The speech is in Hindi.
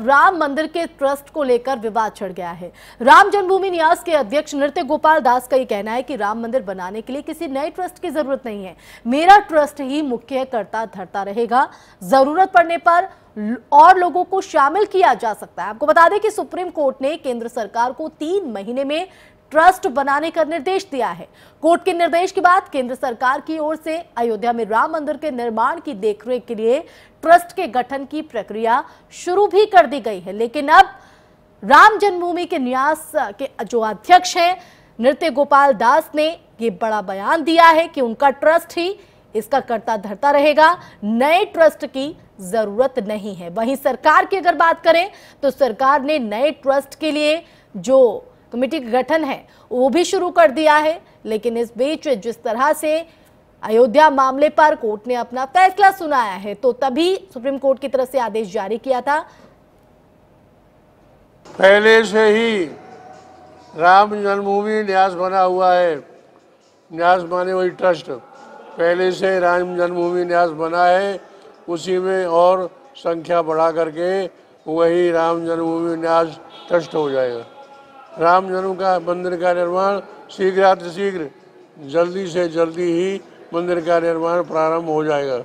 राम मंदिर के ट्रस्ट को लेकर विवाद छिड़ गया है राम जन्मभूमि न्यास के अध्यक्ष नृत्य गोपाल दास का ये कहना है कि राम मंदिर बनाने के लिए किसी नए ट्रस्ट की जरूरत नहीं है मेरा ट्रस्ट ही मुख्य करता धरता रहेगा जरूरत पड़ने पर और लोगों को शामिल किया जा सकता है आपको बता दें कि सुप्रीम कोर्ट ने केंद्र सरकार को तीन महीने में ट्रस्ट बनाने का निर्देश दिया है कोर्ट के निर्देश के बाद केंद्र सरकार की ओर से अयोध्या में राम मंदिर के निर्माण की देखरेख के लिए ट्रस्ट के गठन की प्रक्रिया शुरू भी कर दी गई है लेकिन अब राम जन्मभूमि के न्यास के जो अध्यक्ष हैं नृत्य गोपाल दास ने ये बड़ा बयान दिया है कि उनका ट्रस्ट ही इसका करता धरता रहेगा नए ट्रस्ट की जरूरत नहीं है वहीं सरकार की अगर बात करें तो सरकार ने नए ट्रस्ट के लिए जो कमेटी का गठन है वो भी शुरू कर दिया है लेकिन इस बीच जिस तरह से अयोध्या मामले पर कोर्ट ने अपना फैसला सुनाया है तो तभी सुप्रीम कोर्ट की तरफ से आदेश जारी किया था पहले से ही राम जन्मभूमि न्यास बना हुआ है न्यास माने वही ट्रस्ट पहले से राम जन्मभूमि न्यास बना है उसी में और संख्या बढ़ा करके वही राम जन्मभूमि न्यास ट्रस्ट हो जाएगा राम जन्म का मंदिर का निर्माण शीघ्र शीघ्र जल्दी से जल्दी ही मंदिर का निर्माण प्रारंभ हो जाएगा